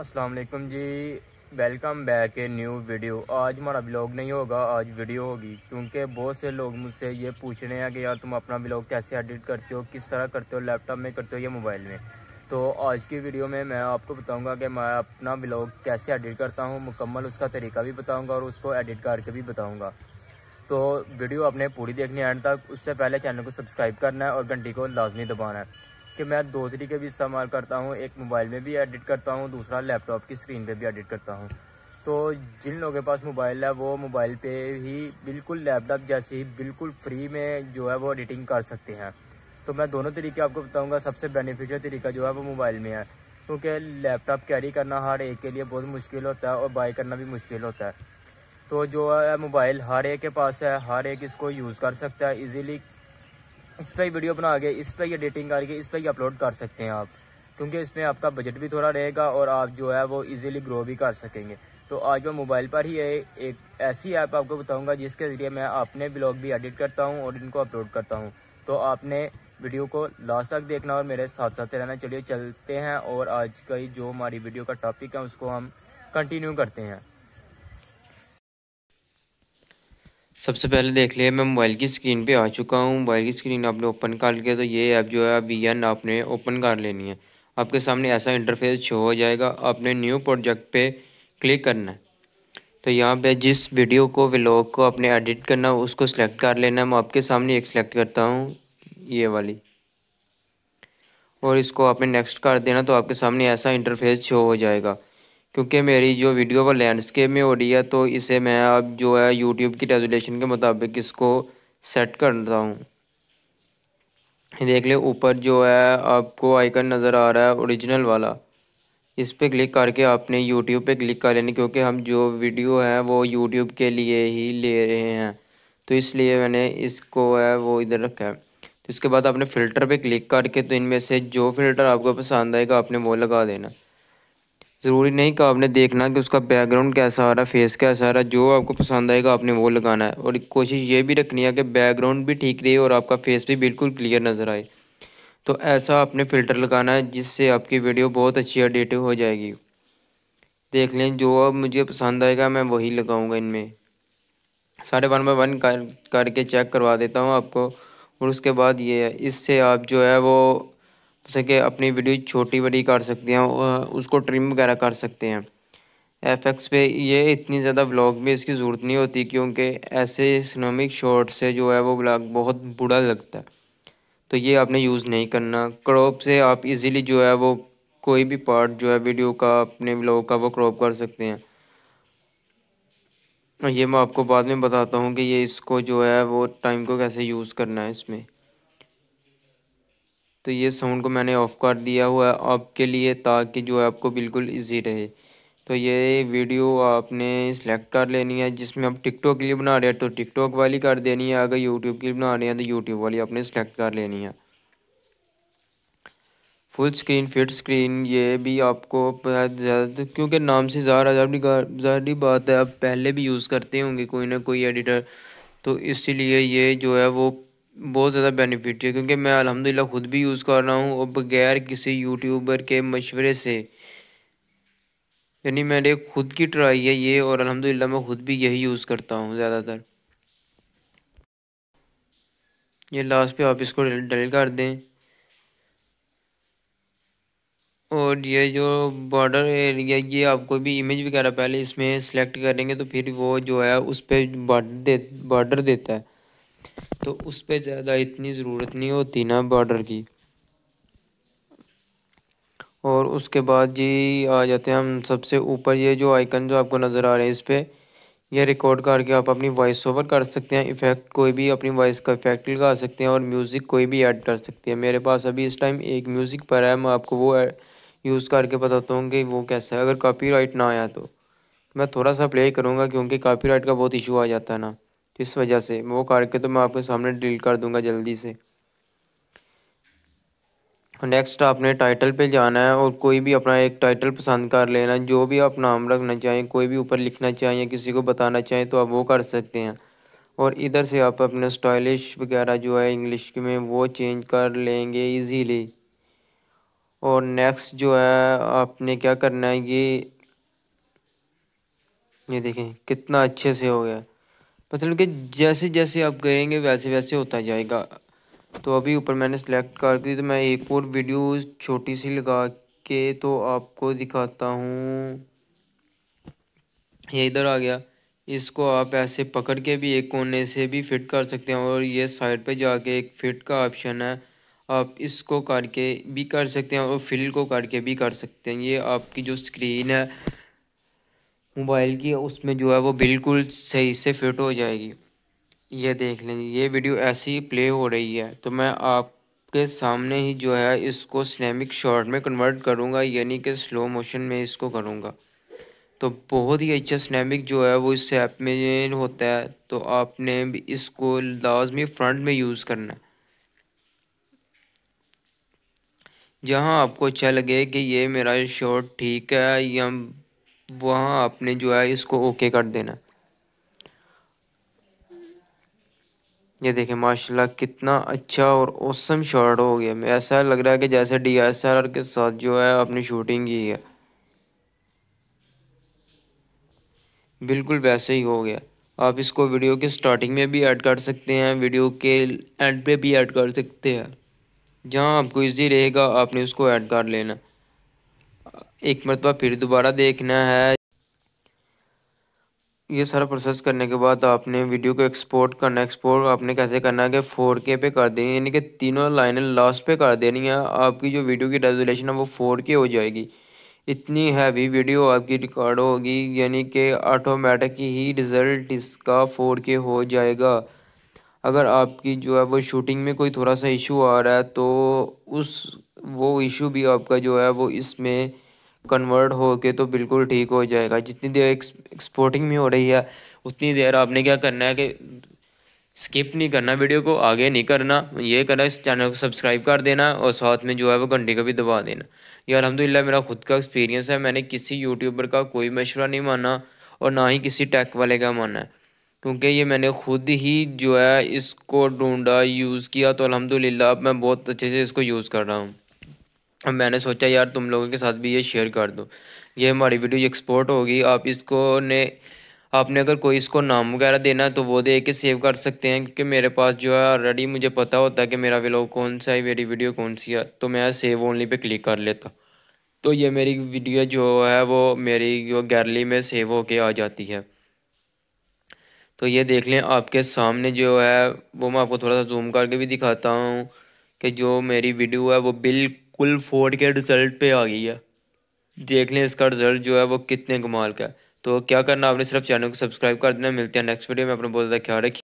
अस्सलाम वालेकुम जी welcome back a new video आज हमारा ब्लॉग नहीं होगा आज वीडियो होगी क्योंकि बहुत से लोग मुझसे ये पूछ रहे हैं कि यार तुम अपना ब्लॉग कैसे एडिट करते हो किस तरह करते हो लैपटॉप में करते हो या मोबाइल में तो आज की वीडियो में मैं आपको बताऊंगा कि मैं अपना ब्लॉग कैसे एडिट करता हूँ मुकम्मल उसका तरीका भी बताऊँगा और उसको एडिट करके भी बताऊँगा तो वीडियो आपने पूरी देखनी एंड तक उससे पहले चैनल को सब्सक्राइब करना है और घंटी को लाजमी दबाना है कि मैं दो तरीके भी इस्तेमाल करता हूँ एक मोबाइल में भी एडिट करता हूँ दूसरा लैपटॉप की स्क्रीन पे भी एडिट करता हूँ तो जिन लोगों के पास मोबाइल है वो मोबाइल पे ही बिल्कुल लैपटॉप जैसे ही बिल्कुल फ्री में जो है वो एडिटिंग कर सकते हैं तो मैं दोनों तरीके आपको बताऊँगा सबसे बेनिफिशियल तरीका जो है वो मोबाइल में है क्योंकि लैपटॉप कैरी करना हर एक के लिए बहुत मुश्किल होता है और बाई करना भी मुश्किल होता है तो जो है मोबाइल हर एक के पास है हर एक इसको यूज़ कर सकता है ईज़िली इस पर ही वीडियो बना के इस पर ही एडिटिंग करके इस पर ही अपलोड कर सकते हैं आप क्योंकि इसमें आपका बजट भी थोड़ा रहेगा और आप जो है वो इजीली ग्रो भी कर सकेंगे तो आज मैं मोबाइल पर ही एक ऐसी ऐप आपको बताऊंगा जिसके ज़रिए मैं अपने ब्लॉग भी एडिट करता हूं और इनको अपलोड करता हूं तो आपने वीडियो को लास्ट तक देखना और मेरे साथ साथ रहना चलिए चलते हैं और आज का जो हमारी वीडियो का टॉपिक है उसको हम कंटिन्यू करते हैं सबसे पहले देख लिया मैं मोबाइल की स्क्रीन पे आ चुका हूँ मोबाइल की स्क्रीन आपने ओपन कर लिया तो ये ऐप जो है वी एन आपने ओपन कर लेनी है आपके सामने ऐसा इंटरफेस शो हो जाएगा आपने न्यू प्रोजेक्ट पे क्लिक करना है तो यहाँ पे जिस वीडियो को व्लॉग को आपने एडिट करना है उसको सिलेक्ट कर लेना है मैं आपके सामने एक सिलेक्ट करता हूँ ये वाली और इसको आपने नेक्स्ट कर देना तो आपके सामने ऐसा इंटरफेस शो हो जाएगा क्योंकि मेरी जो वीडियो वो लैंडस्केप में हो रही है तो इसे मैं अब जो है यूट्यूब की रेजोलेशन के मुताबिक इसको सेट कर रहा हूँ देख ले ऊपर जो है आपको आइकन नज़र आ रहा है ओरिजिनल वाला इस पर क्लिक करके आपने यूट्यूब पे क्लिक कर लेनी क्योंकि हम जो वीडियो है वो यूट्यूब के लिए ही ले रहे हैं तो इसलिए मैंने इसको है वो इधर रखा है तो इसके बाद आपने फ़िल्टर पे क्लिक करके तो इनमें से जो फ़िल्टर आपको पसंद आएगा आपने वो लगा देना ज़रूरी नहीं कि आपने देखना कि उसका बैकग्राउंड कैसा आ रहा है फेस कैसा आ रहा है जो आपको पसंद आएगा आपने वो लगाना है और कोशिश ये भी रखनी है कि बैकग्राउंड भी ठीक रहे और आपका फेस भी बिल्कुल क्लियर नज़र आए तो ऐसा आपने फ़िल्टर लगाना है जिससे आपकी वीडियो बहुत अच्छी एडिटिव हो जाएगी देख लें जो अब मुझे पसंद आएगा मैं वही लगाऊंगा इनमें साढ़े वन बाई वन कर करके चेक करवा देता हूँ आपको और उसके बाद ये है इससे आप जो है वो जैसे कि अपनी वीडियो छोटी बड़ी कर सकते हैं उसको ट्रिम वगैरह कर सकते हैं एफ एक्स पे ये इतनी ज़्यादा ब्लॉग में इसकी ज़रूरत नहीं होती क्योंकि ऐसे सिनेमिक शॉर्ट से जो है वो ब्लॉग बहुत बुरा लगता है तो ये आपने यूज़ नहीं करना क्रॉप से आप इजीली जो है वो कोई भी पार्ट जो है वीडियो का अपने ब्लॉग का वो क्रॉप कर सकते हैं ये मैं आपको बाद में बताता हूँ कि ये इसको जो है वो टाइम को कैसे यूज़ करना है इसमें तो ये साउंड को मैंने ऑफ़ कर दिया हुआ है आपके लिए ताकि जो है आपको बिल्कुल इजी रहे तो ये वीडियो आपने सेलेक्ट कर लेनी है जिसमें आप टिकटॉक के लिए बना रहे हैं तो टिकटॉक वाली कर देनी है अगर यूट्यूब के लिए बना रहे हैं तो यूट्यूब वाली आपने सेलेक्ट कर लेनी है फुल स्क्रीन फिट स्क्रीन ये भी आपको ज़्यादा क्योंकि नाम से ज़्यादा ज़्यादा बात है आप पहले भी यूज़ करते होंगे कोई ना कोई एडिटर तो इसीलिए ये जो है वो बहुत ज़्यादा बेनिफिट है क्योंकि मैं अलहमदिल्ला ख़ुद भी यूज़ कर रहा हूँ और बगैर किसी यूट्यूबर के मशवरे से यानी मेरे ख़ुद की ट्राई है ये और अलहमदिल्ला मैं ख़ुद भी यही यूज़ करता हूँ ज़्यादातर ये लास्ट पे आप इसको डल कर दें और ये जो बॉर्डर एरिया ये आपको भी इमेज वगैरह पहले इसमें सेलेक्ट करेंगे तो फिर वो जो है उस पर बॉर्डर दे बॉर्डर देता है तो उस पर ज़्यादा इतनी ज़रूरत नहीं होती ना बॉर्डर की और उसके बाद जी आ जाते हैं हम सबसे ऊपर ये जो आइकन जो आपको नज़र आ रहे हैं इस पर यह रिकॉर्ड करके आप अपनी वॉइस ओवर कर सकते हैं इफ़ेक्ट कोई भी अपनी वॉइस का इफ़ेक्ट लगा सकते हैं और म्यूज़िक कोई भी ऐड कर सकते हैं मेरे पास अभी इस टाइम एक म्यूज़िक पर है मैं आपको वो यूज़ करके बताता हूँ कि वो कैसा है अगर कॉपीराइट ना आया तो मैं थोड़ा सा प्ले करूँगा क्योंकि कॉपीराइट का बहुत इशू आ जाता है ना इस वजह से वो करके तो मैं आपके सामने डील कर दूंगा जल्दी से नेक्स्ट आपने टाइटल पे जाना है और कोई भी अपना एक टाइटल पसंद कर लेना जो भी आप नाम रखना चाहें कोई भी ऊपर लिखना चाहें या किसी को बताना चाहें तो आप वो कर सकते हैं और इधर से आप अपना स्टाइलिश वगैरह जो है इंग्लिश में वो चेंज कर लेंगे इजीली और नेक्स्ट जो है आपने क्या करना है ये ये देखें कितना अच्छे से हो गया मतलब कि जैसे जैसे आप करेंगे वैसे वैसे होता जाएगा तो अभी ऊपर मैंने सेलेक्ट कर दी तो मैं एक और वीडियो छोटी सी लगा के तो आपको दिखाता हूँ ये इधर आ गया इसको आप ऐसे पकड़ के भी एक कोने से भी फिट कर सकते हैं और ये साइड पे जाके एक फिट का ऑप्शन है आप इसको करके भी कर सकते हैं और फिल को करके भी कर सकते हैं ये आपकी जो स्क्रीन है मोबाइल की उसमें जो है वो बिल्कुल सही से फिट हो जाएगी ये देख लें ये वीडियो ऐसी ही प्ले हो रही है तो मैं आपके सामने ही जो है इसको स्लैमिक शॉट में कन्वर्ट करूँगा यानी कि स्लो मोशन में इसको करूँगा तो बहुत ही अच्छा स्नैमिक जो है वो इस ऐप में होता है तो आपने भी इसको लाजमी फ्रंट में यूज़ करना है जहाँ आपको अच्छा लगे कि ये मेरा शॉट ठीक है या वहाँ आपने जो है इसको ओके कर देना ये देखें माशाल्लाह कितना अच्छा और औसम शॉट हो गया ऐसा लग रहा है कि जैसे डीएसएलआर के साथ जो है आपने शूटिंग की है बिल्कुल वैसे ही हो गया आप इसको वीडियो के स्टार्टिंग में भी ऐड कर सकते हैं वीडियो के एंड पे भी ऐड कर सकते हैं जहां आपको इजी रहेगा आपने उसको ऐड कर लेना एक मरतबा फिर दोबारा देखना है ये सारा प्रोसेस करने के बाद आपने वीडियो को एक्सपोर्ट करना एक्सपोर्ट आपने कैसे करना है कि फोर के पे कर देनी यानी कि तीनों लाइनें लास्ट पे कर देनी है आपकी जो वीडियो की रेजोलेशन है वो फोर के हो जाएगी इतनी हैवी वीडियो आपकी रिकॉर्ड होगी यानी कि ऑटोमेटिक ही रिज़ल्ट इसका फोर के हो जाएगा अगर आपकी जो है वो शूटिंग में कोई थोड़ा सा इशू आ रहा है तो उस वो इशू भी आपका जो है वो इसमें कन्वर्ट हो के तो बिल्कुल ठीक हो जाएगा जितनी देर एक्सपोर्टिंग में हो रही है उतनी देर आपने क्या करना है कि स्किप नहीं करना वीडियो को आगे नहीं करना ये करना इस चैनल को सब्सक्राइब कर देना और साथ में जो है वो घंटे का भी दबा देना ये अलहमदिल्ला मेरा खुद का एक्सपीरियंस है मैंने किसी यूट्यूबर का कोई मशवरा नहीं माना और ना ही किसी टैक वाले का माना है क्योंकि ये मैंने खुद ही जो है इसको ढूंढा यूज़ किया तो अलहमदिल्ला अब मैं बहुत अच्छे से इसको यूज़ कर रहा हूँ और मैंने सोचा यार तुम लोगों के साथ भी ये शेयर कर दूँ ये हमारी वीडियो एक्सपोर्ट होगी आप इसको ने आपने अगर कोई इसको नाम वगैरह देना है तो वो दे के सेव कर सकते हैं क्योंकि मेरे पास जो है ऑलरेडी मुझे पता होता है कि मेरा व्लॉग कौन सा है मेरी वीडियो कौन सी है तो मैं सेव ओनली पे क्लिक कर लेता तो ये मेरी वीडियो जो है वो मेरी जो गैलरी में सेव होके आ जाती है तो ये देख लें आपके सामने जो है वो मैं आपको थोड़ा सा जूम करके भी दिखाता हूँ कि जो मेरी वीडियो है वो बिल्कुल कुल फोर्ड के रिज़ल्ट पे आ गई है देख लें इसका रिज़ल्ट जो है वो कितने कमाल का है तो क्या करना आपने सिर्फ चैनल को सब्सक्राइब कर देना मिलते हैं नेक्स्ट वीडियो में अपना बहुत ज़्यादा ख्याल रखिए